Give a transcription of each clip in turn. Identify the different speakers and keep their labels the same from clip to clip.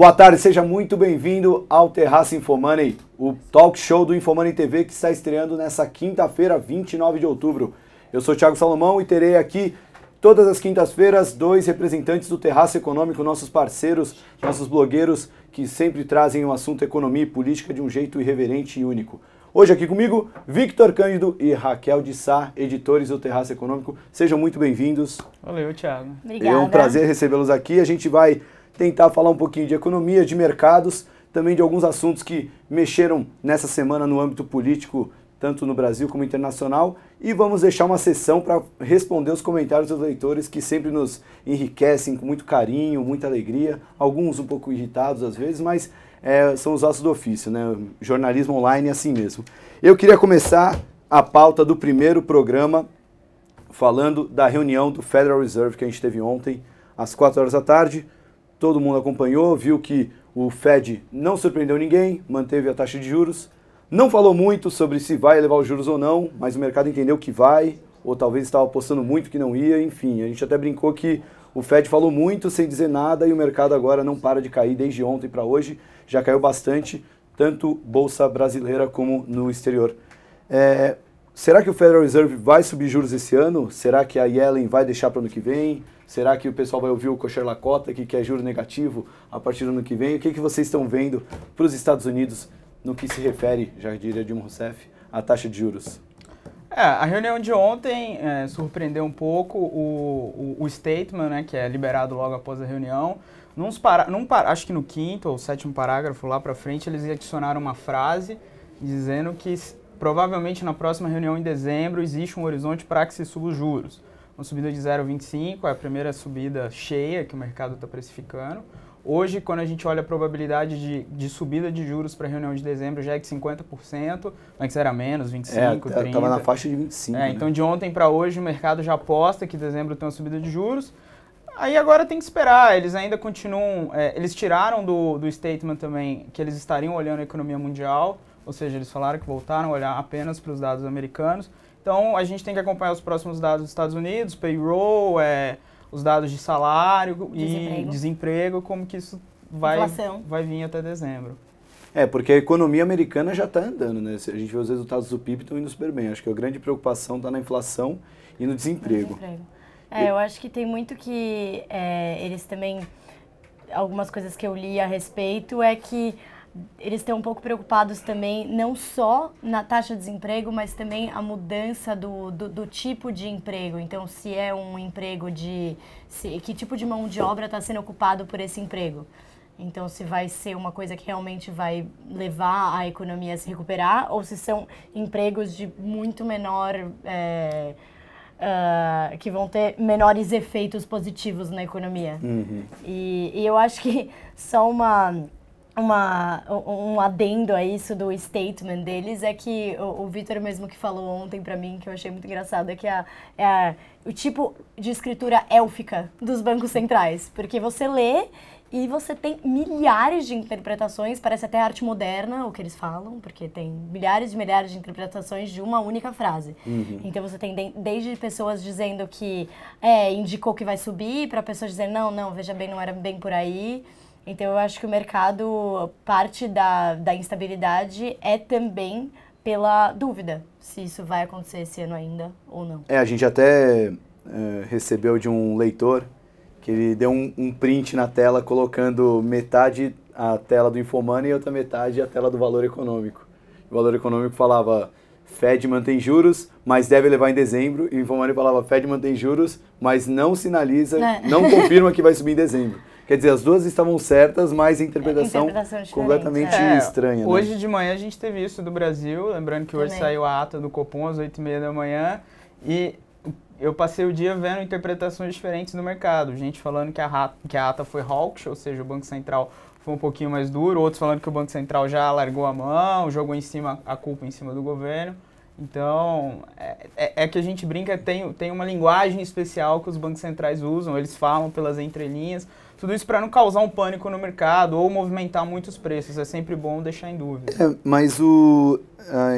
Speaker 1: Boa tarde, seja muito bem-vindo ao Terraça Infomoney, o talk show do Infomoney TV que está estreando nessa quinta-feira, 29 de outubro. Eu sou Thiago Salomão e terei aqui todas as quintas-feiras dois representantes do Terraço Econômico, nossos parceiros, nossos blogueiros que sempre trazem o assunto economia e política de um jeito irreverente e único. Hoje aqui comigo, Victor Cândido e Raquel de Sá, editores do Terraço Econômico. Sejam muito bem-vindos.
Speaker 2: Valeu, Thiago. Obrigada. É um prazer
Speaker 1: recebê-los aqui. A gente vai tentar falar um pouquinho de economia, de mercados, também de alguns assuntos que mexeram nessa semana no âmbito político, tanto no Brasil como internacional. E vamos deixar uma sessão para responder os comentários dos leitores que sempre nos enriquecem com muito carinho, muita alegria, alguns um pouco irritados às vezes, mas é, são os ossos do ofício, né? Jornalismo online é assim mesmo. Eu queria começar a pauta do primeiro programa falando da reunião do Federal Reserve que a gente teve ontem, às 4 horas da tarde todo mundo acompanhou, viu que o Fed não surpreendeu ninguém, manteve a taxa de juros, não falou muito sobre se vai elevar os juros ou não, mas o mercado entendeu que vai, ou talvez estava apostando muito que não ia, enfim, a gente até brincou que o Fed falou muito sem dizer nada e o mercado agora não para de cair desde ontem para hoje, já caiu bastante, tanto bolsa brasileira como no exterior. É, será que o Federal Reserve vai subir juros esse ano? Será que a Yellen vai deixar para o ano que vem? Será que o pessoal vai ouvir o Cocher Lacota, que quer juro negativo a partir do ano que vem? O que, que vocês estão vendo para os Estados Unidos no que se refere, já diria Dilma Rousseff, à taxa de juros?
Speaker 2: É, a reunião de ontem é, surpreendeu um pouco o, o, o, statement, né, que é liberado logo após a reunião. Num para, num para, acho que no quinto ou sétimo parágrafo lá para frente, eles adicionaram uma frase dizendo que provavelmente na próxima reunião em dezembro existe um horizonte para que se suba os juros uma subida de 0,25, é a primeira subida cheia que o mercado está precificando. Hoje, quando a gente olha a probabilidade de, de subida de juros para a reunião de dezembro, já é de 50%, antes era menos, 25%, é, 30%. Estava tá, na faixa de 25%. É, né? Então, de ontem para hoje, o mercado já aposta que dezembro tem uma subida de juros. Aí agora tem que esperar, eles ainda continuam, é, eles tiraram do, do statement também que eles estariam olhando a economia mundial, ou seja, eles falaram que voltaram a olhar apenas para os dados americanos. Então, a gente tem que acompanhar os próximos dados dos Estados Unidos, payroll, é, os dados de salário desemprego. e desemprego, como que isso vai, Inflação. vai vir até dezembro.
Speaker 1: É, porque a economia americana já está andando, né? A gente vê os resultados do PIB estão indo super bem. Acho que a grande preocupação está na inflação e no desemprego. No
Speaker 3: desemprego. É, e... eu acho que tem muito que é, eles também... Algumas coisas que eu li a respeito é que eles estão um pouco preocupados também, não só na taxa de desemprego, mas também a mudança do, do, do tipo de emprego. Então, se é um emprego de. Se, que tipo de mão de obra está sendo ocupado por esse emprego? Então, se vai ser uma coisa que realmente vai levar a economia a se recuperar, ou se são empregos de muito menor. É, Uh, que vão ter menores efeitos positivos na economia. Uhum. E, e, eu acho que só uma uma, um adendo a isso do statement deles é que o, o Vitor mesmo que falou ontem para mim, que eu achei muito engraçado, é que a, é a, o tipo de escritura élfica dos bancos centrais. Porque você lê e você tem milhares de interpretações, parece até arte moderna o que eles falam, porque tem milhares e milhares de interpretações de uma única frase. Uhum. Então você tem de, desde pessoas dizendo que é, indicou que vai subir, para pessoas dizendo não, não, veja bem, não era bem por aí. Então eu acho que o mercado, parte da, da instabilidade é também pela dúvida se isso vai acontecer esse ano ainda ou não.
Speaker 1: É, a gente até é, recebeu de um leitor que ele deu um, um, print na tela colocando metade a tela do Infomani e outra metade a tela do Valor Econômico. O Valor Econômico falava Fed mantém juros, mas deve levar em dezembro. E o Infomani falava Fed mantém juros, mas não sinaliza, é. não confirma que vai subir em dezembro. Quer dizer, as duas estavam certas, mas a interpretação, interpretação completamente é. estranha. Né? Hoje
Speaker 2: de manhã a gente teve isso do Brasil, lembrando que hoje Também. saiu a ata do Copom às 8h30 da manhã, e eu passei o dia vendo interpretações diferentes no mercado. Gente falando que a, que a ata foi hawkish, ou seja, o Banco Central foi um pouquinho mais duro, outros falando que o Banco Central já largou a mão, jogou em cima a culpa em cima do governo. Então, é, é, é, que a gente brinca, tem, tem uma linguagem especial que os bancos centrais usam, eles falam pelas entrelinhas, tudo isso para não causar um pânico no mercado ou movimentar muitos preços. É sempre bom deixar em dúvida.
Speaker 1: É, mas o,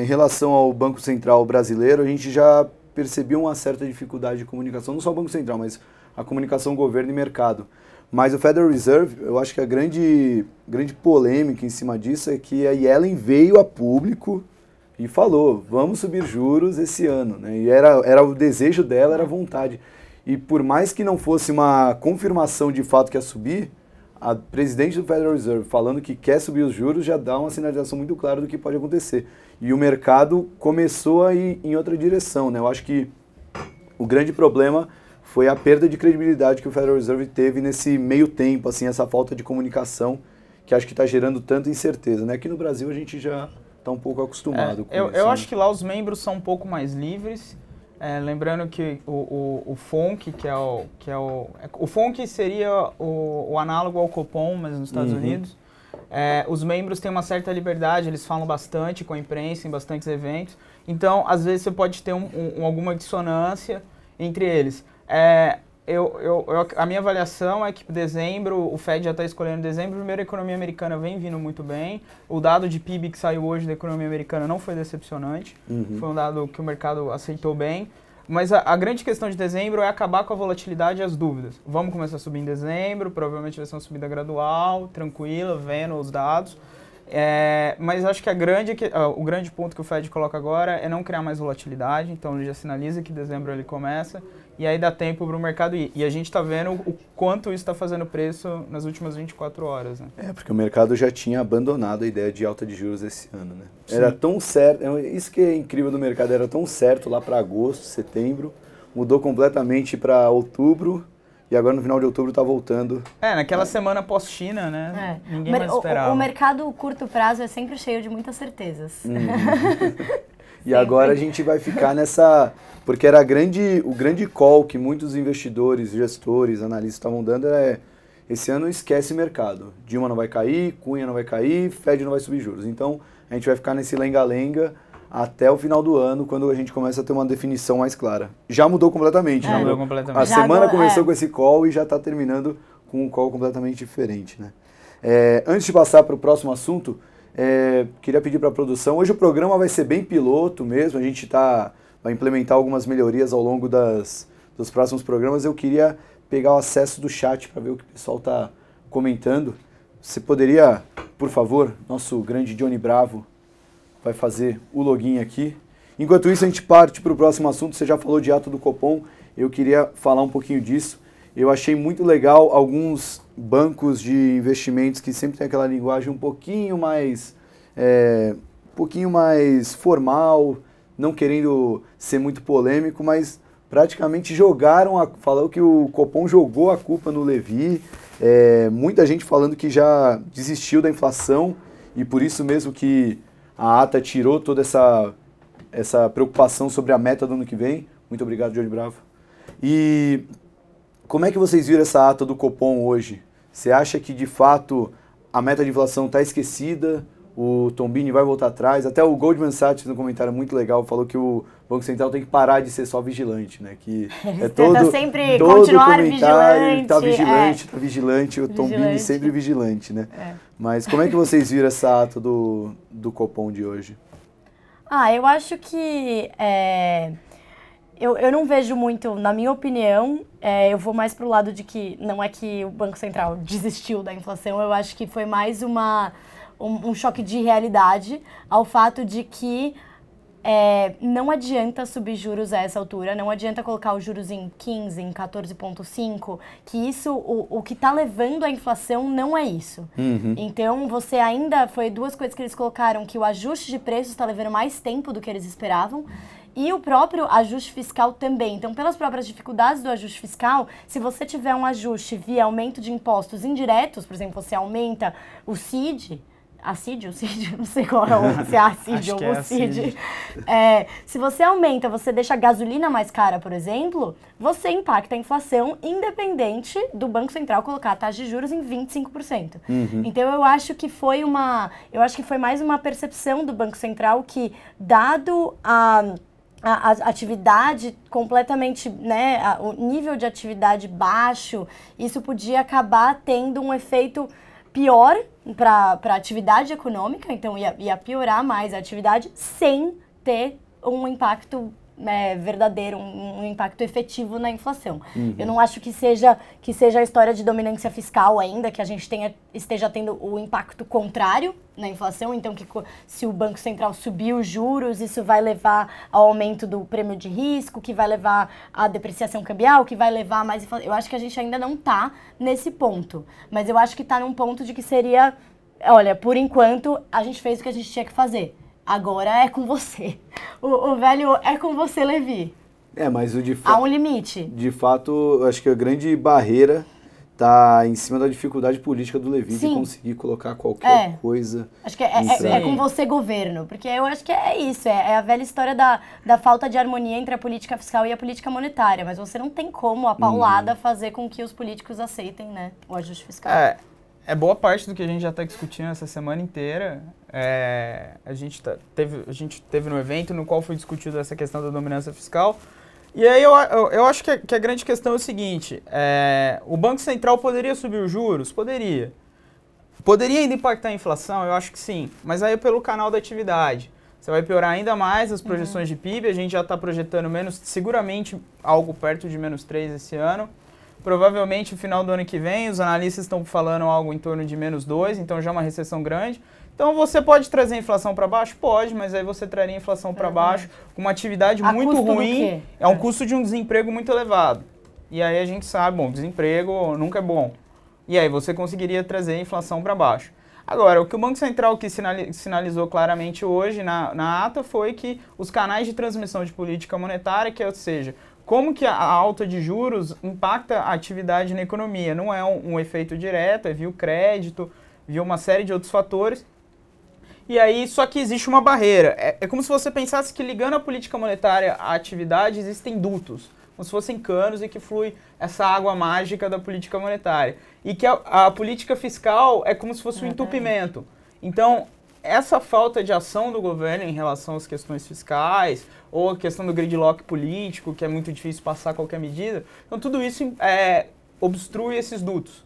Speaker 1: em relação ao Banco Central brasileiro, a gente já percebeu uma certa dificuldade de comunicação, não só o Banco Central, mas a comunicação governo e mercado. Mas o Federal Reserve, eu acho que a grande, grande polêmica em cima disso é que a Yellen veio a público e falou, vamos subir juros esse ano. Né? E era, era o desejo dela, era a vontade. E por mais que não fosse uma confirmação de fato que ia subir, a presidente do Federal Reserve falando que quer subir os juros já dá uma sinalização muito clara do que pode acontecer. E o mercado começou a ir em outra direção, né? Eu acho que o grande problema foi a perda de credibilidade que o Federal Reserve teve nesse meio tempo, assim, essa falta de comunicação que acho que está gerando tanta incerteza, né? Aqui no Brasil a gente já está um pouco acostumado é, com eu, isso. Eu né? acho
Speaker 2: que lá os membros são um pouco mais livres é, lembrando que o, o, o, FONC, que é o que é o, o FONC seria o, o análogo ao Copom, mas nos Estados uhum. Unidos. É, os membros têm uma certa liberdade, eles falam bastante com a imprensa em bastantes eventos. Então, às vezes você pode ter um, um, alguma dissonância entre eles. É, eu, eu, eu, a minha avaliação é que dezembro, o Fed já está escolhendo dezembro, primeiro a economia americana vem vindo muito bem. O dado de PIB que saiu hoje da economia americana não foi decepcionante. Uhum. Foi um dado que o mercado aceitou bem. Mas a, a, grande questão de dezembro é acabar com a volatilidade e as dúvidas. Vamos começar a subir em dezembro, provavelmente vai ser uma subida gradual, tranquila, vendo os dados. É, mas acho que, grande, que uh, o grande ponto que o Fed coloca agora é não criar mais volatilidade, então ele já sinaliza que dezembro ele começa e aí dá tempo para o mercado ir. E a gente está vendo o quanto isso está fazendo preço nas últimas 24 horas. Né? É,
Speaker 1: porque o mercado já tinha abandonado a ideia de alta de juros esse ano. Né? Era tão certo, é isso que é incrível do mercado, era tão certo lá para agosto, setembro, mudou completamente para outubro. E agora no final de outubro está voltando.
Speaker 2: É, naquela é. semana pós-China, né? É. Ninguém
Speaker 1: o, mais esperava. O, o
Speaker 3: mercado curto prazo é sempre cheio de muitas certezas. Uhum.
Speaker 1: E agora a gente vai ficar nessa. Porque era grande, o grande call que muitos investidores, gestores, analistas estavam dando é esse ano esquece mercado. Dilma não vai cair, Cunha não vai cair, Fed não vai subir juros. Então a gente vai ficar nesse lenga-lenga até o final do ano, quando a gente começa a ter uma definição mais clara. Já mudou completamente, é, né? Mudou completamente. A já semana começou é. com esse call e já está terminando com um call completamente diferente, né? É, antes de passar para o próximo assunto, é, queria pedir para a produção. Hoje o programa vai ser bem piloto mesmo. A gente tá, vai implementar algumas melhorias ao longo das, dos próximos programas. Eu queria pegar o acesso do chat para ver o que o pessoal está comentando. Você poderia, por favor, nosso grande Johnny Bravo vai fazer o login aqui. Enquanto isso, a gente parte para o próximo assunto. Você já falou de ato do Copom. Eu queria falar um pouquinho disso. Eu achei muito legal alguns bancos de investimentos que sempre tem aquela linguagem um pouquinho mais, é, um pouquinho mais formal, não querendo ser muito polêmico, mas praticamente jogaram, a, falou que o Copom jogou a culpa no Levi, é, muita gente falando que já desistiu da inflação e por isso mesmo que a ata tirou toda essa, essa preocupação sobre a meta do ano que vem. Muito obrigado, Johnny Bravo. E como é que vocês viram essa ata do Copom hoje? Você acha que de fato a meta de inflação está esquecida? O Tombini vai voltar atrás? Até o Goldman Sachs, no comentário muito legal, falou que o Banco Central tem que parar de ser só vigilante, né? Que é todo, sempre todo continuar tá é. vigilante. Tá vigilante, é. vigilante. O Tombini sempre vigilante, né? É. Mas como é que vocês viram essa ata do, do Copom de hoje?
Speaker 3: Ah, eu acho que é, eu, eu não vejo muito, na minha opinião, é, eu vou mais pro lado de que não é que o Banco Central desistiu da inflação, eu acho que foi mais uma, um, um choque de realidade ao fato de que é, não adianta subir juros a essa altura, não adianta colocar os juros em 15, em 14,5, que isso, o, o que está levando à inflação não é isso. Uhum. Então, você ainda, foi duas coisas que eles colocaram, que o ajuste de preços está levando mais tempo do que eles esperavam, e o próprio ajuste fiscal também. Então, pelas próprias dificuldades do ajuste fiscal, se você tiver um ajuste via aumento de impostos indiretos, por exemplo, você aumenta o CID, acídio, CID, não sei qual é se é ou é CID. É, se você aumenta, você deixa a gasolina mais cara, por exemplo, você impacta a inflação independente do Banco Central colocar a taxa de juros em 25%. Uhum. Então eu acho que foi uma, eu acho que foi mais uma percepção do Banco Central que dado a a, a, atividade completamente, né, a, o nível de atividade baixo, isso podia acabar tendo um efeito pior para a atividade econômica, então ia, ia piorar mais a atividade sem ter um impacto é, verdadeiro, um, um, impacto efetivo na inflação. Uhum. Eu não acho que seja, que seja a história de dominância fiscal ainda, que a gente tenha, esteja tendo o impacto contrário na inflação, então que se o Banco Central subir os juros, isso vai levar ao aumento do prêmio de risco, que vai levar à depreciação cambial, que vai levar a mais inflação. Eu acho que a gente ainda não está nesse ponto, mas eu acho que está num ponto de que seria, olha, por enquanto a gente fez o que a gente tinha que fazer agora é com você. O, o velho é com você, Levi.
Speaker 1: É, mas o de fato.
Speaker 3: Há um limite.
Speaker 1: De fato, acho que a grande barreira tá em cima da dificuldade política do Levi Sim. de conseguir colocar qualquer é. coisa.
Speaker 3: Acho que é, é, é, com você, governo, porque eu acho que é isso, é, é, a velha história da, da falta de harmonia entre a política fiscal e a política monetária, mas você não tem como a paulada uhum. fazer com que os políticos aceitem né, o ajuste fiscal. É,
Speaker 2: é boa parte do que a gente já está discutindo essa semana inteira. É, a, gente tá, teve, a gente teve no evento no qual foi discutida essa questão da dominância fiscal. E aí eu, eu, eu acho que a, que a, grande questão é o seguinte: é, o Banco Central poderia subir os juros? Poderia. Poderia ainda impactar a inflação? Eu acho que sim. Mas aí é pelo canal da atividade. Você vai piorar ainda mais as projeções uhum. de PIB. A gente já está projetando menos, seguramente algo perto de menos 3 esse ano. Provavelmente, no final do ano que vem, os analistas estão falando algo em torno de menos 2, então já é uma recessão grande. Então você pode trazer a inflação para baixo? Pode, mas aí você traria a inflação para uhum. baixo com uma atividade a muito ruim. É um custo de um desemprego muito elevado. E aí a gente sabe, bom, desemprego nunca é bom. E aí você conseguiria trazer a inflação para baixo. Agora, o que o Banco Central que sinalizou claramente hoje na, na ata foi que os canais de transmissão de política monetária, que é, ou seja, como que a alta de juros impacta a atividade na economia? Não é um, um efeito direto, é via o crédito, via uma série de outros fatores. E aí, só que existe uma barreira. É, é como se você pensasse que ligando a política monetária à atividade existem dutos como se fossem canos e que flui essa água mágica da política monetária. E que a, a política fiscal é como se fosse um entupimento. Então, essa falta de ação do governo em relação às questões fiscais, ou a questão do gridlock político, que é muito difícil passar qualquer medida. Então, tudo isso é, obstrui esses dutos.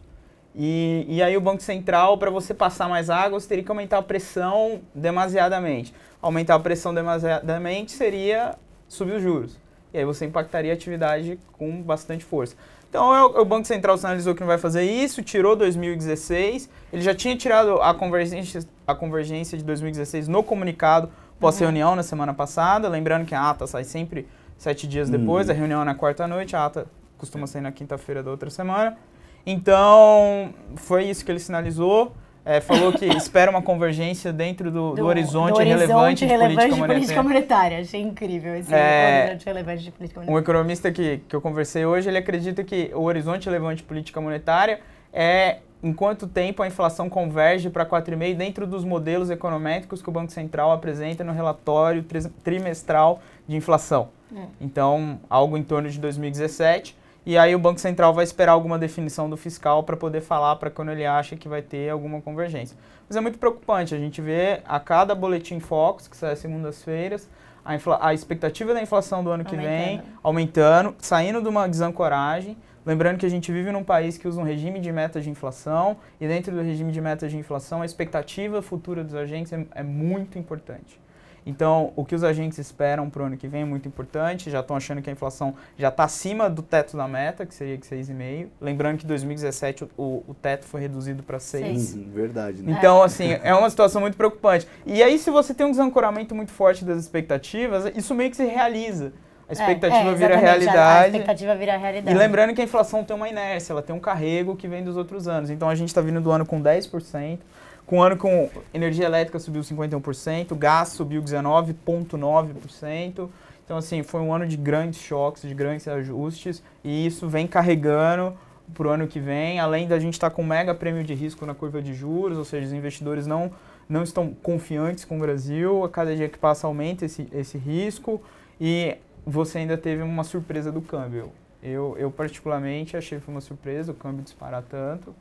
Speaker 2: E, e aí, o Banco Central, para você passar mais água, você teria que aumentar a pressão demasiadamente. Aumentar a pressão demasiadamente seria subir os juros. E aí, você impactaria a atividade com bastante força. Então é é o Banco Central sinalizou que não vai fazer isso, tirou 2016. Ele já tinha tirado a convergência, a convergência de 2016 no comunicado pós-reunião na semana passada. Lembrando que a ata sai sempre sete dias depois, hum. a reunião é na quarta-noite, a ata costuma sair na quinta-feira da outra semana. Então, foi isso que ele sinalizou. É, falou que espera uma convergência dentro do, do, do horizonte, do horizonte relevante, de, relevante política de, política
Speaker 3: monetária. Achei incrível esse é, horizonte relevante de política monetária. Um
Speaker 2: economista que, que eu conversei hoje, ele acredita que o horizonte relevante de política monetária é em quanto tempo a inflação converge para 4,5% dentro dos modelos econométricos que o Banco Central apresenta no relatório trimestral de inflação. É. Então, algo em torno de 2017. E aí o Banco Central vai esperar alguma definição do fiscal para poder falar para quando ele acha que vai ter alguma convergência. Mas é muito preocupante, a gente vê a cada boletim Fox, que sai segundas-feiras, a, a, expectativa da inflação do ano que vem aumentando, saindo de uma desancoragem, Lembrando que a gente vive num país que usa um regime de metas de inflação e dentro do regime de metas de inflação a expectativa futura dos agentes é, é muito importante. Então, o que os agentes esperam para o ano que vem é muito importante. Já estão achando que a inflação já está acima do teto da meta, que seria de 6,5. Lembrando que em 2017 o, o, teto foi reduzido para 6. Sim, uhum, verdade. Né? Então, assim, é uma situação muito preocupante. E aí, se você tem um desancoramento muito forte das expectativas, isso meio que se realiza a expectativa é, é, vira realidade. A
Speaker 3: expectativa vira realidade. E lembrando
Speaker 2: que a inflação tem uma inércia, ela tem um carrego que vem dos outros anos. Então a gente está vindo do ano com 10%, com o ano com energia elétrica subiu 51%, gás subiu 19,9%. Então, assim, foi um ano de grandes choques, de grandes ajustes, e isso vem carregando para o ano que vem, além da gente estar tá com mega prêmio de risco na curva de juros, ou seja, os investidores não, não estão confiantes com o Brasil, a cada dia que passa aumenta esse, esse risco, e você ainda teve uma surpresa do câmbio. Eu, eu particularmente achei que foi uma surpresa o câmbio disparar tanto.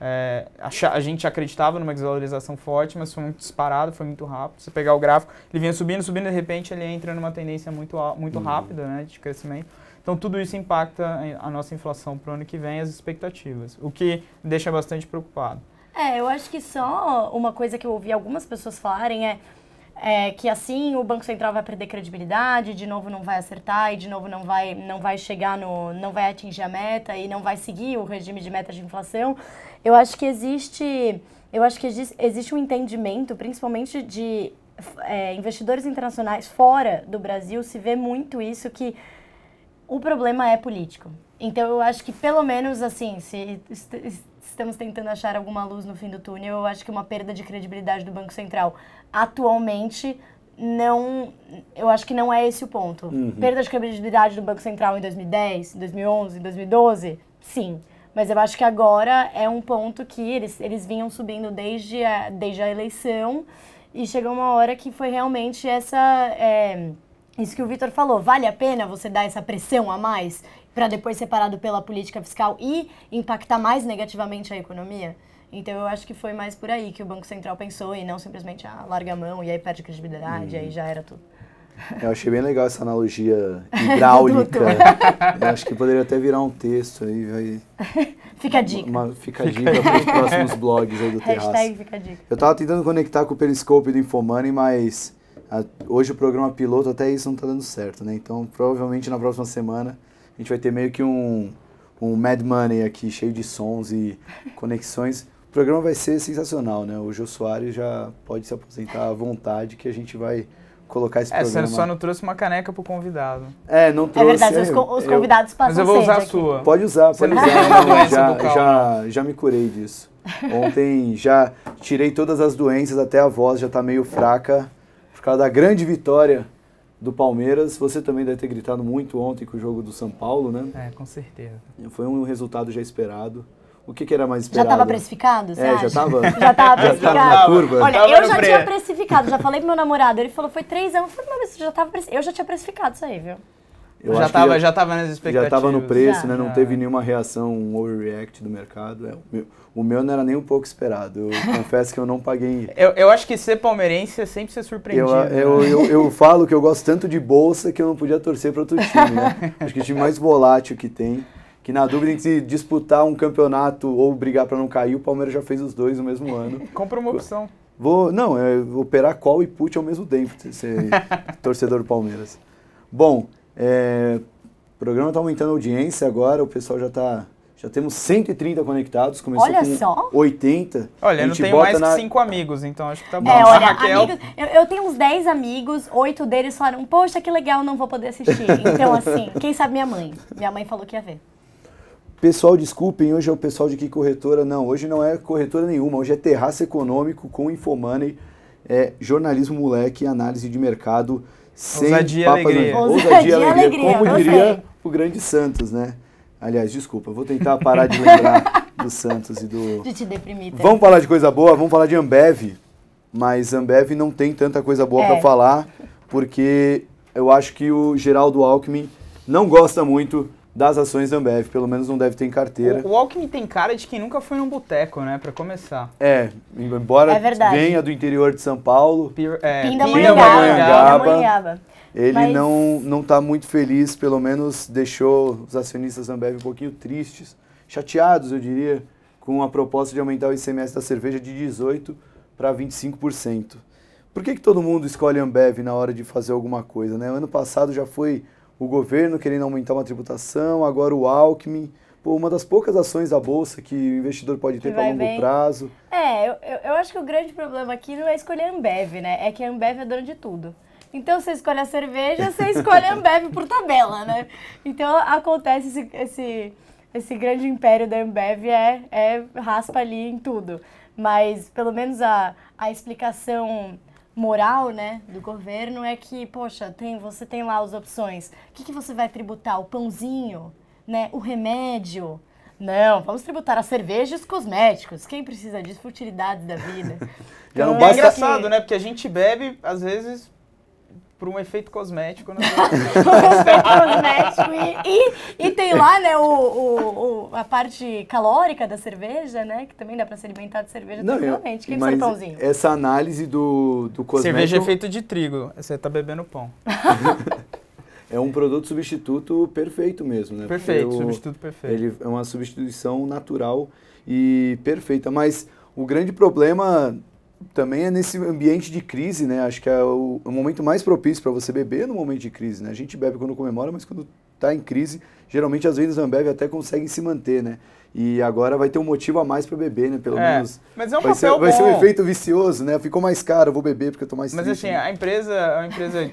Speaker 2: É, a, a, gente acreditava numa desvalorização forte, mas foi muito disparado, foi muito rápido. Você pegar o gráfico, ele vinha subindo, subindo, de repente ele entra numa tendência muito, muito uhum. rápida né, de crescimento. Então tudo isso impacta eh, a nossa inflação para o ano que vem, as expectativas, o que deixa bastante preocupado.
Speaker 3: É, eu acho que só uma coisa que eu ouvi algumas pessoas falarem é é, que assim o Banco Central vai perder credibilidade, de novo não vai acertar e de novo não vai, não vai chegar no. não vai atingir a meta e não vai seguir o regime de meta de inflação. Eu acho que existe. Eu acho que existe um entendimento, principalmente de é, investidores internacionais fora do Brasil, se vê muito isso que o problema é político. Então eu acho que pelo menos assim, se est estamos tentando achar alguma luz no fim do túnel, eu acho que uma perda de credibilidade do Banco Central atualmente não, eu acho que não é esse o ponto. Uhum. Perda de credibilidade do Banco Central em 2010, 2011, 2012, sim. Mas eu acho que agora é um ponto que eles, eles vinham subindo desde a, desde a eleição e chegou uma hora que foi realmente essa. É, isso que o Vitor falou, vale a pena você dar essa pressão a mais? para depois separado pela política fiscal e impactar mais negativamente a economia? Então eu acho que foi mais por aí que o Banco Central pensou e não simplesmente ah, larga a mão e aí perde credibilidade, hum. aí uhum. já era tudo.
Speaker 1: Eu achei bem legal essa analogia hidráulica. eu acho que poderia até virar um texto aí. Vai...
Speaker 3: Fica a dica.
Speaker 1: Uma, uma fica a dica para os próximos blogs aí do Terraço. Hashtag fica a dica. Eu estava tentando conectar com o Periscope do Infomoney, mas a, ah, hoje o programa piloto até isso não está dando certo, né? Então provavelmente na próxima semana a gente vai ter meio que um, um Mad Money aqui, cheio de sons e conexões. O programa vai ser sensacional, né? O Jô Soares já pode se aposentar à vontade que a gente vai colocar esse é, programa. É, você só
Speaker 2: não trouxe uma caneca pro convidado. É, não trouxe. É verdade, é, os, co os, convidados
Speaker 1: eu, passam Mas eu vou usar a sua. Pode usar, pode usar. Né? já, já, já me curei disso. Ontem já tirei todas as doenças, até a voz já tá meio fraca por causa da grande vitória do Palmeiras. Você também deve ter gritado muito ontem com o jogo do São Paulo, né? É, com certeza. Foi um resultado já esperado. O que, que era mais esperado? Já estava precificado, você é, acha? Já estava já tava precificado. Já tava curva. Olha, tava eu já pré. tinha
Speaker 3: precificado, já falei pro meu namorado, ele falou, foi três anos. Eu falei, mas já tava precificado. Eu já tinha precificado isso aí, viu?
Speaker 2: Eu já estava já tava nas expectativas. Né? Já estava no
Speaker 1: preço, já, né? Não teve nenhuma reação, um overreact do mercado. É, o, meu, o, meu, não era nem um pouco esperado. Eu confesso que eu não paguei.
Speaker 2: Eu, eu acho que ser palmeirense é sempre ser surpreendido. Eu, né? eu,
Speaker 1: eu, falo que eu gosto tanto de bolsa que eu não podia torcer para outro time, né? Acho que o time mais volátil que tem. Que na dúvida entre disputar um campeonato ou brigar para não cair, o Palmeiras já fez os dois no mesmo ano. Compra uma opção. Vou, não, é operar call e put ao mesmo tempo, ser torcedor do Palmeiras. Bom, é, o programa está aumentando a audiência agora, o pessoal já está já temos 130 conectados, começou olha com só. 80. Olha, eu não tenho mais na... que
Speaker 2: 5 amigos, então acho que tá é, bom. É,
Speaker 3: olha, amigos, eu, eu, tenho uns 10 amigos, 8 deles falaram, poxa, que legal, não vou poder assistir. Então, assim, quem sabe minha mãe. Minha mãe falou que ia ver.
Speaker 1: Pessoal, desculpem, hoje é o pessoal de que corretora? Não, hoje não é corretora nenhuma, hoje é terraço econômico com Infomoney, é, jornalismo moleque, análise de mercado sem ousadia papas alegria. Ousadia e alegria, como diria o grande Santos, né? Aliás, desculpa, vou tentar parar de lembrar do Santos e do... De
Speaker 3: te deprimir. Vamos falar
Speaker 1: de coisa boa, vamos falar de Ambev, mas Ambev não tem tanta coisa boa é. para falar, porque eu acho que o Geraldo Alckmin não gosta muito das ações da Ambev, pelo menos não deve ter em carteira. O,
Speaker 2: o Alckmin tem cara de quem nunca foi num boteco, né, para começar.
Speaker 1: É, embora é venha do interior de São Paulo, Pir, é, Pindamonhangaba, ele Mas... não não está muito feliz, pelo menos deixou os acionistas da Ambev um pouquinho tristes, chateados, eu diria, com a proposta de aumentar o ICMS da cerveja de 18 para 25%. Por que, que todo mundo escolhe Ambev na hora de fazer alguma coisa, né? Ano passado já foi o governo querendo aumentar uma tributação, agora o Alckmin. Pô, uma das poucas ações da Bolsa que o investidor pode ter para longo bem. prazo.
Speaker 3: É, eu, eu acho que o grande problema aqui não é escolher a Ambev, né? É que a Ambev é dona de tudo. Então você escolhe a cerveja, você escolhe a Ambev por tabela, né? Então acontece esse, esse, esse grande império da Ambev é, é raspa ali em tudo. Mas pelo menos a, a explicação moral, né, do governo é que, poxa, tem, você tem lá as opções. O que, que você vai tributar? O pãozinho, né, o remédio? Não, vamos tributar a cerveja e os cosméticos. Quem precisa disso? Futilidade da vida. Já então, não basta... É engraçado,
Speaker 2: né, porque a gente bebe, às vezes, por um efeito cosmético. Né? um efeito cosmético. E,
Speaker 3: e, e, tem lá, né, o, o, o, a parte calórica da cerveja, né? Que também dá para se alimentar de cerveja Não, tranquilamente. Quem mas pãozinho?
Speaker 1: Essa análise do, do cosmético... Cerveja é
Speaker 2: feito de trigo. Você tá bebendo pão.
Speaker 1: é um produto substituto perfeito mesmo, né? Perfeito, substituto perfeito. Ele é uma substituição natural e perfeita, mas o grande problema também é nesse ambiente de crise, né? Acho que é o, é o momento mais propício para você beber no momento de crise, né? A gente bebe quando comemora, mas quando está em crise, geralmente as vendas da Ambev até conseguem se manter, né? E agora vai ter um motivo a mais para beber, né? Pelo é, menos. Mas é um vai papel ser, bom. Vai ser um efeito vicioso, né? Ficou mais caro, vou beber porque eu tô mais Mas triste, assim, né?
Speaker 2: a empresa é uma empresa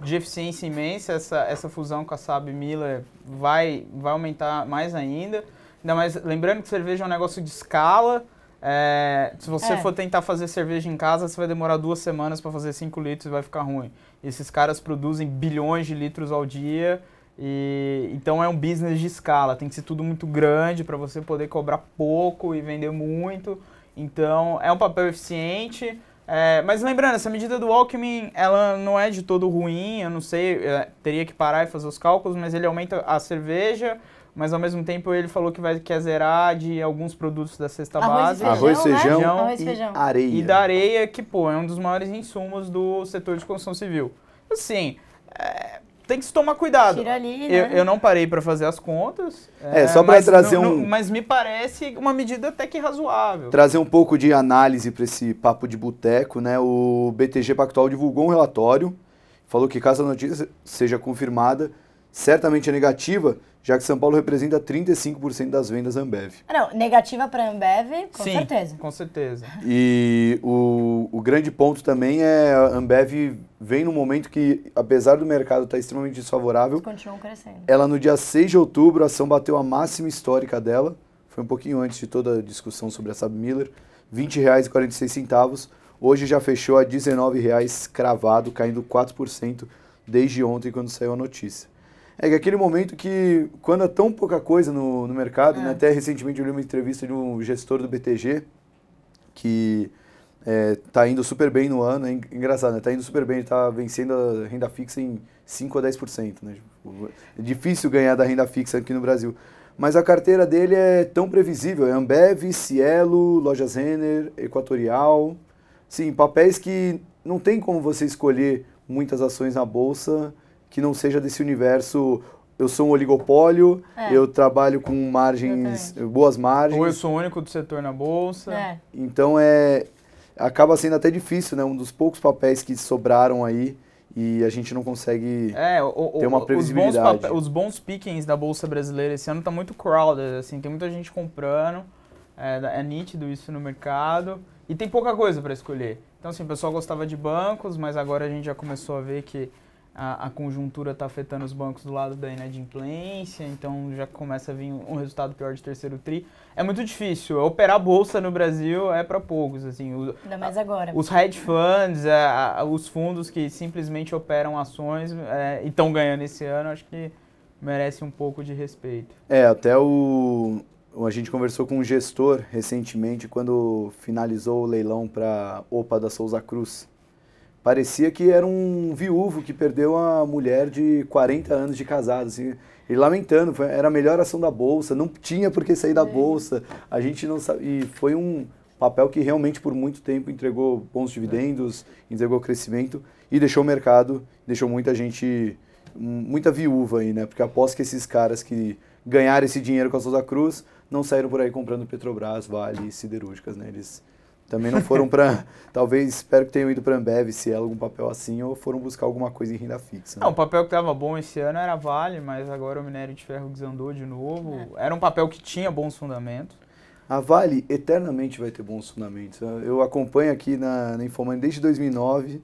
Speaker 2: de eficiência imensa. Essa, essa fusão com a Saab Miller vai, vai aumentar mais ainda. Ainda mais, lembrando que cerveja é um negócio de escala. É, se você é. for tentar fazer cerveja em casa, você vai demorar duas semanas para fazer 5 litros e vai ficar ruim. Esses caras produzem bilhões de litros ao dia. E, então é um business de escala, tem que ser tudo muito grande para você poder cobrar pouco e vender muito. Então é um papel eficiente. É, mas lembrando, essa medida do Alckmin, ela não é de todo ruim, eu não sei, eu é, teria que parar e fazer os cálculos, mas ele aumenta a cerveja, mas ao mesmo tempo ele falou que vai quer zerar de alguns produtos da cesta arroz base. E feijão, arroz, né? feijão, feijão, arroz, feijão, e areia. E da areia, que, pô, é um dos maiores insumos do setor de construção civil. Assim, é, tem que se tomar cuidado. Tira ali, né? eu, eu não parei para fazer as contas. É, é só para trazer não, um. Não, mas me parece uma medida até que razoável. Trazer
Speaker 1: um pouco de análise para esse papo de boteco, né? O BTG Pactual divulgou um relatório, falou que caso a notícia seja confirmada, certamente é negativa, já que São Paulo representa 35% das vendas Ambev.
Speaker 3: Ah, não, negativa para a Ambev, com Sim, certeza. com
Speaker 2: certeza.
Speaker 1: E o, o grande ponto também é a Ambev vem num momento que, apesar do mercado estar tá extremamente desfavorável, continua crescendo. Ela no dia 6 de outubro, a ação bateu a máxima histórica dela, foi um pouquinho antes de toda a discussão sobre a Sab Miller, R$ 20,46. Hoje já fechou a R$ 19,00 cravado, caindo 4% desde ontem quando saiu a notícia. É que aquele momento que, quando há é tão pouca coisa no, no mercado, né, é. né? até recentemente eu li uma entrevista de um gestor do BTG, que está é, indo super bem no ano, é engraçado, está né, indo super bem, está vencendo a renda fixa em 5 a 10%. Né? É difícil ganhar da renda fixa aqui no Brasil. Mas a carteira dele é tão previsível, é Ambev, Cielo, Lojas Renner, Equatorial, sim, papéis que não tem como você escolher muitas ações na bolsa que não seja desse universo eu sou um oligopólio, é. eu trabalho com margens, Exatamente. boas margens. Ou eu
Speaker 2: sou o único do setor na bolsa. É.
Speaker 1: Então é acaba sendo até difícil, né? Um dos poucos papéis que sobraram aí e a gente não consegue é, o, ter uma previsibilidade. Os
Speaker 2: bons, os bons pickings da bolsa brasileira esse ano tá muito crowded, assim, tem muita gente comprando. É, é nítido isso no mercado e tem pouca coisa para escolher. Então, assim, o pessoal gostava de bancos, mas agora a gente já começou a ver que a, a conjuntura está afetando os bancos do lado da né, inadimplência, então já começa a vir um resultado pior de terceiro tri. É muito difícil. Operar bolsa no Brasil é para poucos. Assim, o,
Speaker 3: Ainda mais agora. Os
Speaker 2: hedge funds, é, a, a, os fundos que simplesmente operam ações é, e estão ganhando esse ano, acho que merece um pouco de respeito.
Speaker 1: É, até o. A gente conversou com um gestor recentemente quando finalizou o leilão para OPA da Souza Cruz parecia que era um viúvo que perdeu a mulher de 40 anos de casado, assim, e lamentando, foi, era a melhor ação da bolsa, não tinha por que sair da é. bolsa, a gente não sabe, e foi um papel que realmente por muito tempo entregou bons dividendos, é. entregou crescimento e deixou o mercado, deixou muita gente, muita viúva aí, né, porque após que esses caras que ganharam esse dinheiro com a Sousa Cruz, não saíram por aí comprando Petrobras, Vale, siderúrgicas, né, eles também não foram para. talvez, espero que tenham ido para Ambev, se é algum papel assim, ou foram buscar alguma coisa em renda fixa. Né?
Speaker 2: Não, o papel que estava bom esse ano era Vale, mas agora o minério de ferro desandou de novo. É. Era um papel que tinha bons fundamentos.
Speaker 1: A Vale eternamente vai ter bons fundamentos. Eu acompanho aqui na, na Infomani desde 2009,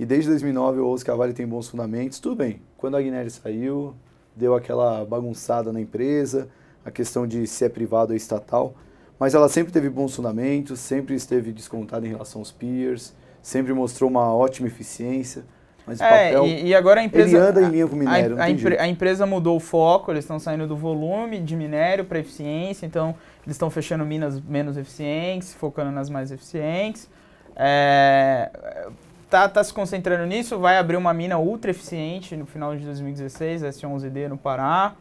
Speaker 1: e desde 2009 eu ouço que a Vale tem bons fundamentos. Tudo bem, quando a Guinéria saiu, deu aquela bagunçada na empresa, a questão de se é privado ou estatal mas ela sempre teve bons fundamentos, sempre esteve descontada em relação aos peers, sempre mostrou uma ótima eficiência. Mas é, o papel, e, e, agora a empresa ele anda em linha com o minério. A, a, impre,
Speaker 2: a empresa mudou o foco, eles estão saindo do volume de minério para eficiência, então eles estão fechando minas menos eficientes, focando nas mais eficientes. É, tá, tá se concentrando nisso, vai abrir uma mina ultra eficiente no final de 2016, S11D no Pará.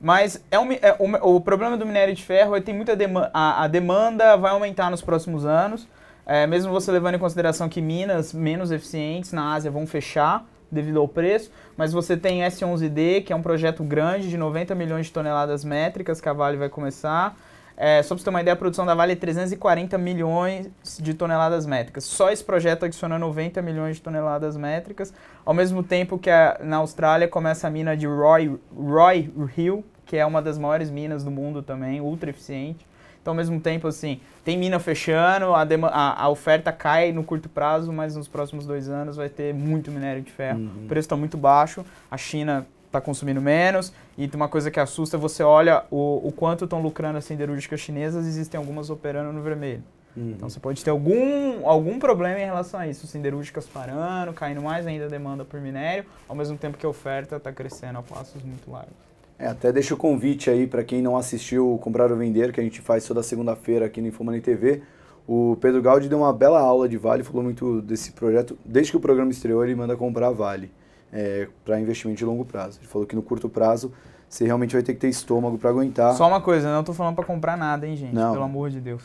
Speaker 2: Mas é, um, é o, o, problema do minério de ferro é que tem muita demanda, a, demanda vai aumentar nos próximos anos. É, mesmo você levando em consideração que minas menos eficientes na Ásia vão fechar devido ao preço, mas você tem S11D, que é um projeto grande de 90 milhões de toneladas métricas que a Vale vai começar. É, só para você ter uma ideia, a produção da Vale é 340 milhões de toneladas métricas. Só esse projeto adiciona 90 milhões de toneladas métricas, ao mesmo tempo que a, na Austrália começa a mina de Roy, Roy Hill, que é uma das maiores minas do mundo também, ultra eficiente. Então, ao mesmo tempo, assim, tem mina fechando, a, a, a, oferta cai no curto prazo, mas nos próximos dois anos vai ter muito minério de ferro. Uhum. O preço está muito baixo, a China está consumindo menos. E tem uma coisa que assusta, você olha o, o quanto estão lucrando as siderúrgicas chinesas, existem algumas operando no vermelho. Uhum. Então você pode ter algum, algum problema em relação a isso. Siderúrgicas parando, caindo mais ainda a demanda por minério, ao mesmo tempo que a oferta está crescendo a passos muito largos.
Speaker 1: É, até deixa o convite aí para quem não assistiu o Comprar ou Vender, que a gente faz toda segunda-feira aqui no Infomani TV. O Pedro Gaudi deu uma bela aula de Vale, falou muito desse projeto. Desde que o programa estreou, ele manda comprar Vale é, para investimento de longo prazo. Ele falou que no curto prazo você realmente vai ter que ter estômago para aguentar. Só
Speaker 2: uma coisa, não estou falando para comprar nada, hein, gente? Não. Pelo amor de Deus.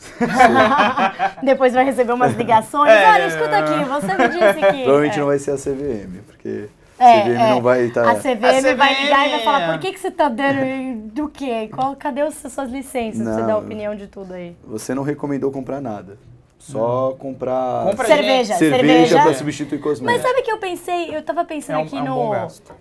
Speaker 3: Depois vai receber umas ligações. É, Olha, escuta aqui, você me disse que. Provavelmente é.
Speaker 1: não vai ser a CVM, porque. É, a CVM é. não vai estar. Tá- a, CVM a CVM vai ligar e vai falar: por que,
Speaker 3: que você está dando do quê? Qual, cadê as suas licenças? Não, você dá a opinião de tudo aí.
Speaker 1: Você não recomendou comprar nada. Só uhum. comprar Compra cerveja, cerveja, cerveja para substituir cosméticos. Mas sabe
Speaker 3: que eu pensei, eu estava pensando é um, aqui é um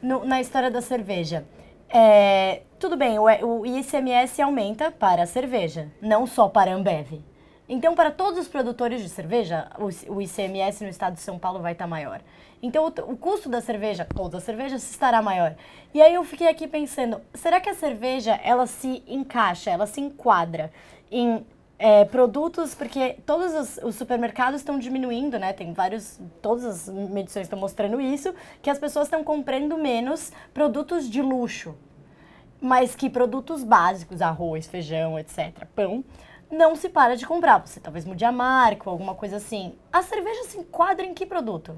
Speaker 3: no, no, na história da cerveja. É, tudo bem, o, o ICMS aumenta para a cerveja, não só para a Ambev. Então, para todos os produtores de cerveja, o, o ICMS no estado de São Paulo vai estar tá maior. Então, o, o custo da cerveja, toda a cerveja, estará maior. E aí eu fiquei aqui pensando, será que a cerveja, ela se encaixa, ela se enquadra em é, produtos, porque todos os, os, supermercados estão diminuindo, né? Tem vários, todas as medições estão mostrando isso, que as pessoas estão comprando menos produtos de luxo, mas que produtos básicos, arroz, feijão, etc., pão, não se para de comprar. Você talvez mude a marca, ou alguma coisa assim. A cerveja se enquadra em que produto?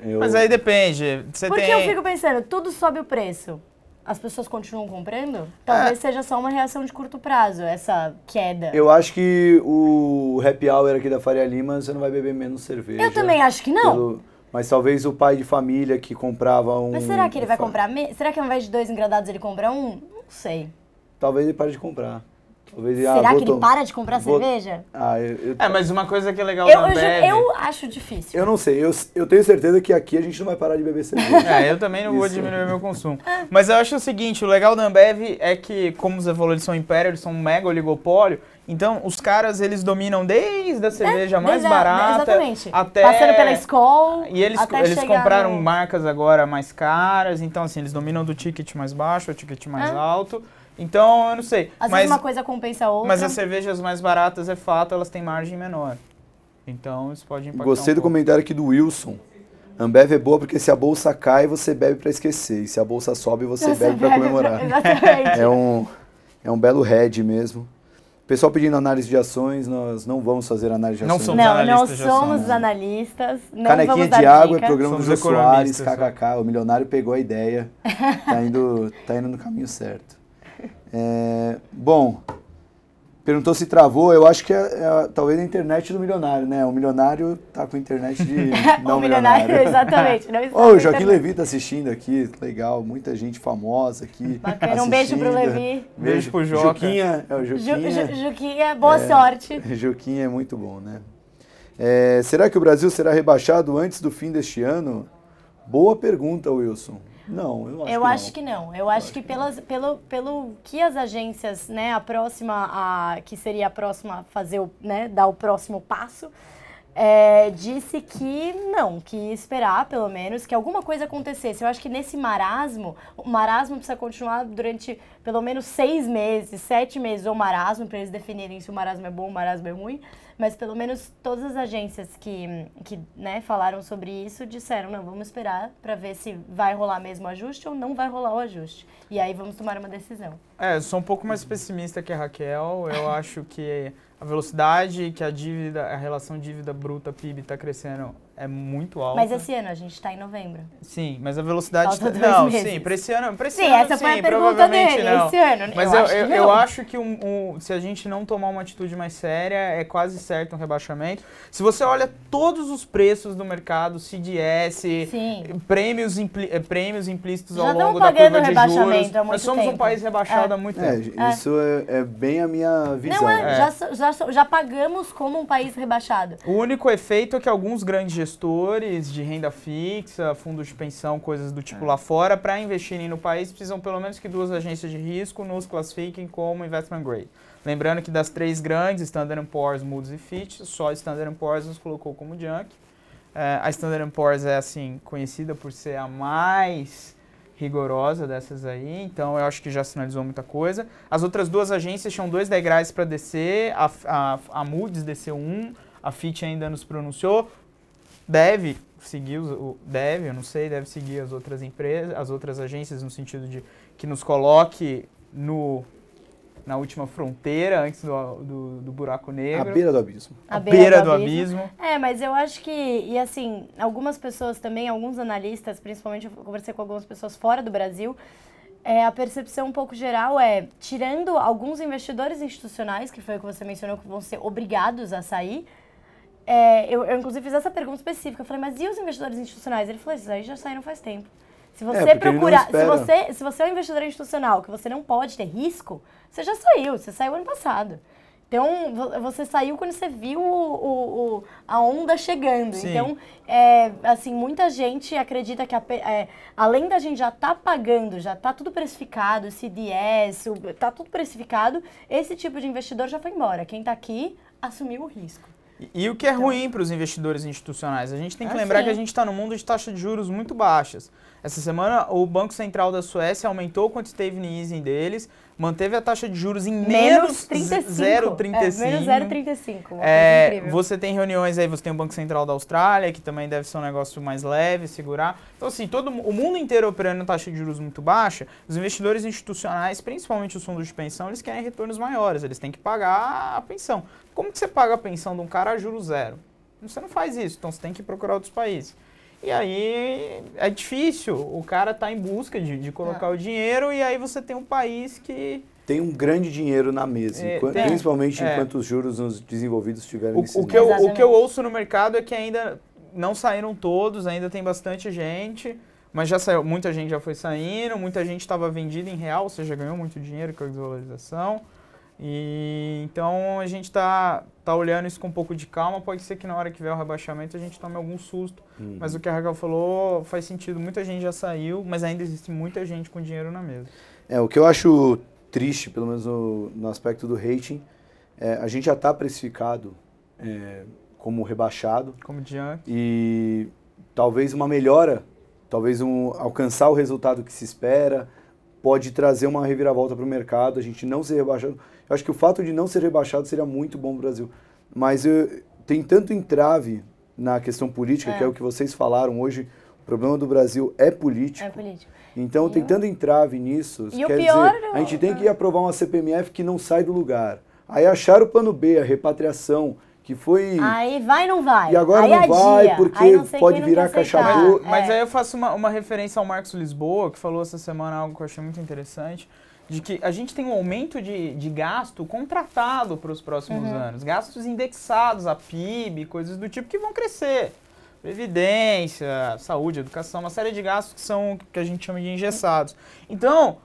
Speaker 2: Eu... Mas aí
Speaker 1: depende. Você Porque tem... eu fico
Speaker 3: pensando, tudo sobe o preço as pessoas continuam comprando? É. Talvez é. seja só uma reação de curto prazo, essa queda. Eu
Speaker 1: acho que o happy hour aqui da Faria Lima, você não vai beber menos cerveja. Eu também acho que não. Pelo... Mas talvez o pai de família que comprava um. Mas será que ele vai
Speaker 3: comprar? Será que ao invés de dois engradados ele compra um? Não sei.
Speaker 1: Talvez ele pare de comprar. Talvez, ah, Será ah, que ele para de
Speaker 3: comprar vou... cerveja?
Speaker 1: Ah, eu, eu... É,
Speaker 2: mas uma coisa que é legal
Speaker 1: eu, Ambev... eu,
Speaker 3: acho difícil. Eu
Speaker 1: não sei, eu, eu tenho certeza que aqui a gente não vai parar de beber cerveja. é, eu também não Isso. vou
Speaker 2: diminuir meu consumo. Mas
Speaker 1: eu acho o seguinte, o legal da
Speaker 2: Ambev é que, como você falou, eles são império, eles são um mega oligopólio, então, os caras, eles dominam desde a é, cerveja é, mais barata né, exatamente. até... Passando pela
Speaker 3: escola. E eles, eles compraram no...
Speaker 2: marcas agora mais caras. Então, assim, eles dominam do ticket mais baixo ao ticket mais é. alto. Então, eu não sei. Às mas, vezes uma coisa
Speaker 3: compensa a outra. Mas as
Speaker 2: cervejas mais baratas, é fato, elas têm margem menor. Então, isso pode impactar. Gostei um do pouco.
Speaker 1: comentário aqui do Wilson. Ambev é boa porque se a bolsa cai, você bebe para esquecer. E se a bolsa sobe, você, você bebe para comemorar. Exatamente. É um, é um belo head mesmo. Pessoal pedindo análise de ações, nós não vamos fazer análise de ações. Não somos não, analistas. Não somos ações,
Speaker 3: analistas. Não Canequinha de água, é dica. programa somos do Jô Soares,
Speaker 1: KKK. Né? O milionário pegou a ideia. Tá indo, tá indo no caminho certo. É, bom, perguntou se travou. Eu acho que é, é, talvez a internet do milionário, né? O milionário tá com internet de não o milionário. milionário. exatamente. oh, o Joaquim Levi tá assistindo aqui, legal. Muita gente famosa aqui. Bacana, um beijo pro Levi. Beijo pro Joca. Juquinha. É, é, o Juquinha. Ju, Ju, é.
Speaker 3: Juquinha, é boa é, sorte.
Speaker 1: Juquinha é muito bom, né? será que o Brasil será rebaixado antes do fim deste ano? Boa pergunta, Wilson. Não, eu acho eu que acho
Speaker 3: não. que não. Eu, eu acho, acho que, que pelas, pelo, pelo que as agências, né, a próxima, a, que seria a próxima a fazer, o, né, dar o próximo passo, é, disse que não, que esperar, pelo menos, que alguma coisa acontecesse. Eu acho que nesse marasmo, o marasmo precisa continuar durante pelo menos seis meses, sete meses, ou marasmo, para eles definirem se o marasmo é bom ou o marasmo é ruim. Mas pelo menos todas as agências que, que né, falaram sobre isso disseram, não, vamos esperar para ver se vai rolar mesmo o ajuste ou não vai rolar o ajuste. E aí vamos tomar uma decisão.
Speaker 2: É, eu sou um pouco mais pessimista que a Raquel. Eu acho que a velocidade que a dívida, a relação dívida bruta PIB está crescendo é muito alta. Mas esse
Speaker 3: ano a gente está em novembro.
Speaker 2: Sim, mas a velocidade tá... não, meses. sim, para esse ano, para esse sim, ano, essa foi a pergunta dele, não. esse ano. Mas eu, eu, acho, eu, que eu acho que um, um, se a gente não tomar uma atitude mais séria, é quase certo um rebaixamento. Se você olha todos os preços do mercado, CDS, sim. prêmios impli, eh, prêmios implícitos Já ao longo da curva de juros. Nós somos tempo. um país rebaixado é. há muito é, tempo. É,
Speaker 3: isso
Speaker 1: é. é. bem a minha
Speaker 2: visão. Não, é, né?
Speaker 3: Já, já, já pagamos como um país rebaixado.
Speaker 2: O único efeito é que alguns grandes gestores de renda fixa, fundos de pensão, coisas do tipo é. lá fora, para investirem no país, precisam pelo menos que duas agências de risco nos classifiquem como investment grade. Lembrando que das três grandes, Standard Poor's, Moody's e Fitch, só Standard Poor's nos colocou como junk. É, a Standard Poor's é, assim, conhecida por ser a mais rigorosa dessas aí, então eu acho que já sinalizou muita coisa. As outras duas agências tinham dois degraus para descer, a, a, a Moody's desceu um, a Fitch ainda nos pronunciou deve seguir, os, deve, eu não sei, deve seguir as outras empresas, as outras agências no sentido de que nos coloque no na última fronteira, antes do, do, do buraco negro. A beira do
Speaker 3: abismo. A, a beira, beira, do, do abismo. abismo. É, mas eu acho que, e assim, algumas pessoas também, alguns analistas, principalmente eu conversei com algumas pessoas fora do Brasil, é, a percepção um pouco geral é, tirando alguns investidores institucionais, que foi o que você mencionou, que vão ser obrigados a sair, é, eu, eu, inclusive, fiz essa pergunta específica. Eu falei, mas e os investidores institucionais? Ele falou, esses aí já saíram faz tempo. Se é, você é, procurar, se você, se você é um investidor institucional que você não pode ter risco, você já saiu, você saiu ano passado. Então, você saiu quando você viu o, o, o a onda chegando. Sim. Então, é, assim, muita gente acredita que, a, é, além da gente já estar tá pagando, já está tudo precificado, CDS, está tudo precificado, esse tipo de investidor já foi embora. Quem está aqui assumiu o risco.
Speaker 2: E o que é então, ruim para os investidores institucionais? A gente tem que é lembrar sim. que a gente está no mundo de taxas de juros muito baixas. Essa semana, o Banco Central da Suécia aumentou o quantitative easing deles manteve a taxa de juros em menos 0,35. É, menos
Speaker 3: 0,35. É, você
Speaker 2: tem reuniões aí, você tem o Banco Central da Austrália, que também deve ser um negócio mais leve, segurar. Então, assim, todo o mundo inteiro operando em taxa de juros muito baixa, os investidores institucionais, principalmente os fundos de pensão, eles querem retornos maiores, eles têm que pagar a pensão. Como que você paga a pensão de um cara a juros zero? Você não faz isso, então você tem que procurar outros países. E aí é difícil, o cara está em busca de, de colocar é. o dinheiro e aí você tem um país que...
Speaker 1: Tem um grande dinheiro na mesa, é, tem, principalmente é. enquanto os juros nos desenvolvidos estiverem o, o que eu,
Speaker 2: O que eu ouço no mercado é que ainda não saíram todos, ainda tem bastante gente, mas já saiu, muita gente já foi saindo, muita gente estava vendida em real, ou seja, ganhou muito dinheiro com a desvalorização. E, então a gente está tá olhando isso com um pouco de calma. Pode ser que na hora que vier o rebaixamento a gente tome algum susto. Uhum. Mas o que a Raquel falou faz sentido. Muita gente já saiu, mas ainda existe muita gente com dinheiro na mesa.
Speaker 1: É, o que eu acho triste, pelo menos no, no aspecto do rating, é, a gente já está precificado é, como rebaixado. Como diante. E talvez uma melhora, talvez um, alcançar o resultado que se espera, pode trazer uma reviravolta para o mercado, a gente não ser rebaixado eu acho que o fato de não ser rebaixado seria muito bom para o Brasil. Mas eu, tem tanto entrave na questão política, é. que é o que vocês falaram hoje, o problema do Brasil é político. É político. Então, e tem eu... tanto entrave nisso. E quer pior, dizer, a gente tem é que aprovar uma CPMF que não sai do lugar. Aí achar o plano B, a repatriação, que foi.
Speaker 3: Aí vai não vai. E agora aí não adia. vai, porque não pode virar cachador.
Speaker 2: Mas, é. aí eu faço uma, uma referência ao Marcos Lisboa, que falou essa semana algo que eu achei muito interessante de que a gente tem um aumento de, de gasto contratado para os próximos uhum. anos. Gastos indexados a PIB, coisas do tipo que vão crescer. Previdência, saúde, educação, uma série de gastos que são que a gente chama de engessados. Então,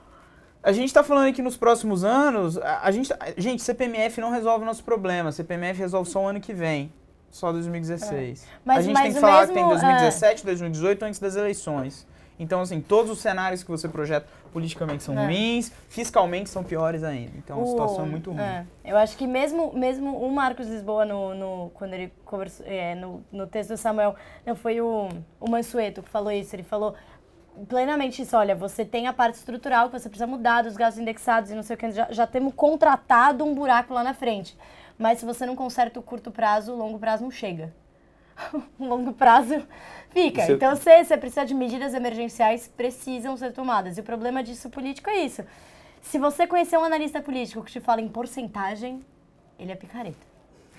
Speaker 2: a gente está falando que nos próximos anos, a, a gente, a, tá, gente, CPMF não resolve o nosso problema, CPMF resolve só o ano que vem só 2016. É. Mas, a gente tem que falar mesmo, que tem 2017, 2018 ah. antes das eleições. Então, assim, todos os cenários que você projeta politicamente são é. ruins, fiscalmente são piores ainda. Então, a situação é muito é. ruim. É.
Speaker 3: Eu acho que mesmo, mesmo o Marcos Lisboa, no, no quando ele conversou, é, no, no texto do Samuel, não foi o, o Mansueto que falou isso, ele falou plenamente isso. Olha, você tem a parte estrutural que você precisa mudar dos gastos indexados e não sei o que. Já, já temos contratado um buraco lá na frente. Mas se você não conserta o curto prazo, o longo prazo não chega. longo prazo fica. Você... Então, se você precisa de medidas emergenciais, precisam ser tomadas. E o problema disso político é isso. Se você conhecer um analista político que te fala em porcentagem, ele é picareta.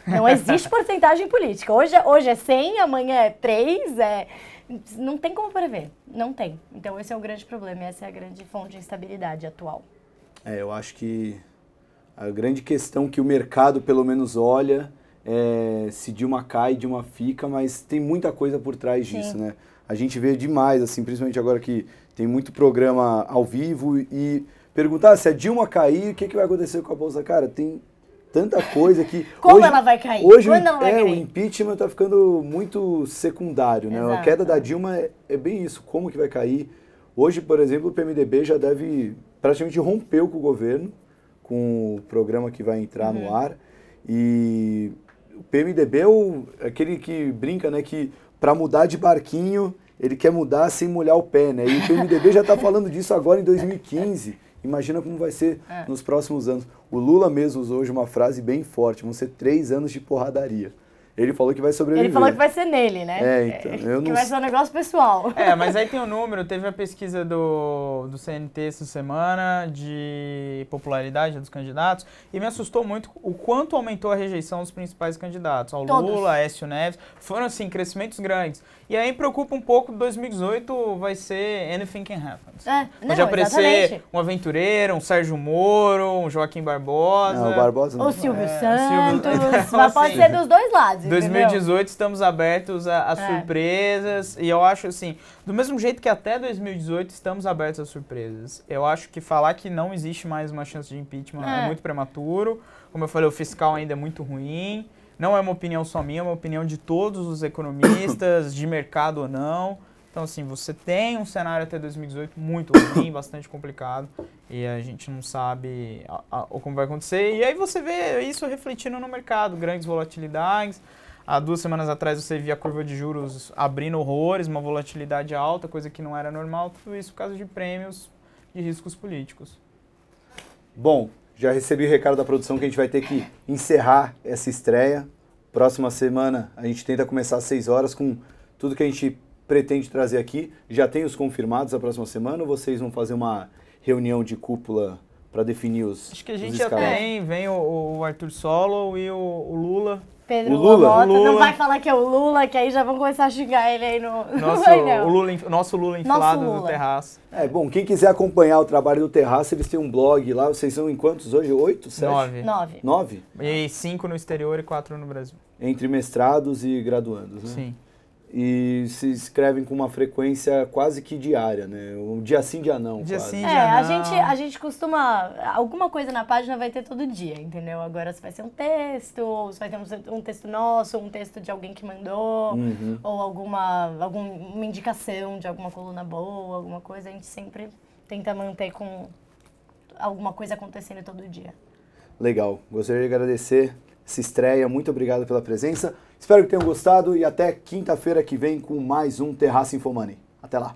Speaker 3: Não existe porcentagem política. Hoje, é, hoje é 100, amanhã é 3, é... não tem como prever. Não tem. Então, esse é o grande problema essa é a grande fonte de instabilidade atual.
Speaker 1: É, eu acho que a grande questão que o mercado, pelo menos, olha é, se Dilma cai, de uma fica, mas tem muita coisa por trás Sim. disso, né? A gente vê demais, assim, principalmente agora que tem muito programa ao vivo e perguntar se a Dilma cair, o que, que vai acontecer com a Bolsa? Cara, tem tanta coisa que. Como hoje, ela vai cair? Hoje Quando ela vai é, cair? o impeachment está ficando muito secundário, né? Exato. A queda da Dilma é, é, bem isso, como que vai cair. Hoje, por exemplo, o PMDB já deve praticamente rompeu com o governo, com o programa que vai entrar uhum. no ar. E o PMDB é o, é aquele que brinca, né, que para mudar de barquinho, ele quer mudar sem molhar o pé, né? E o PMDB já está falando disso agora em 2015. Imagina como vai ser é. nos próximos anos. O Lula mesmo usou hoje uma frase bem forte: vão ser três anos de porradaria. Ele falou que vai sobreviver. Ele falou que vai
Speaker 3: ser nele, né? É, então. É, eu que vai ser um negócio pessoal. É, mas aí
Speaker 2: tem o um número, teve a pesquisa do, do CNT essa semana de popularidade dos candidatos e me assustou muito o quanto aumentou a rejeição dos principais candidatos. Ao Lula, Écio Neves, foram assim, crescimentos grandes. E aí preocupa um pouco, 2018 vai ser anything can happen. É, não, Pode aparecer exatamente. um aventureiro, um Sérgio Moro, um Joaquim Barbosa. Não, o Barbosa não. O Silvio é, Santos. O Silvio... mas pode ser dos
Speaker 3: dois lados. 2018 entendeu?
Speaker 2: estamos abertos a, a é. surpresas e eu acho assim, do mesmo jeito que até 2018 estamos abertos a surpresas. Eu acho que falar que não existe mais uma chance de impeachment é, é muito prematuro. Como eu falei, o fiscal ainda é muito ruim. Não é uma opinião só minha, é uma opinião de todos os economistas, de mercado ou não. Então, assim, você tem um cenário até 2018 muito ruim, bastante complicado, e a gente não sabe a, a, como vai acontecer. E aí você vê isso refletindo no mercado, grandes volatilidades. Há duas semanas atrás você via a curva de juros abrindo horrores, uma volatilidade alta, coisa que não era normal, tudo isso por causa de prêmios de riscos políticos.
Speaker 1: Bom, já recebi o recado da produção que a gente vai ter que encerrar essa estreia. Próxima semana a gente tenta começar às 6 horas com tudo que a gente pretende trazer aqui? Já tem os confirmados a próxima semana ou vocês vão fazer uma reunião de cúpula para definir os Acho que a
Speaker 2: gente já tem, vem o, o, Arthur Solo e o, o Lula.
Speaker 3: Pedro o Lula. Lula. Não vai falar que é o Lula, que aí já vão começar a xingar ele aí no. Nosso, no o
Speaker 1: Lula, nosso Lula inflado nosso Lula. Terraço. É, bom, quem quiser acompanhar o trabalho do Terraço, eles têm um blog lá. Vocês são em quantos hoje? Oito? Sete? Nove. Nove. Nove?
Speaker 2: E cinco no exterior e quatro no Brasil.
Speaker 1: Entre mestrados e graduandos, né? Sim e se escrevem com uma frequência quase que diária, né? Um dia sim, dia não. Dia quase. sim, é, dia é, não. A gente, a
Speaker 3: gente costuma. Alguma coisa na página vai ter todo dia, entendeu? Agora se vai ser um texto, ou se vai ter um, um texto nosso, um texto de alguém que mandou, uhum. ou alguma, alguma indicação de alguma coluna boa, alguma coisa. A gente sempre tenta manter com alguma coisa acontecendo todo dia.
Speaker 1: Legal. Gostaria de agradecer essa estreia. Muito obrigado pela presença. Espero que tenham gostado e até quinta-feira que vem com mais um Terraço Infomani. Até lá!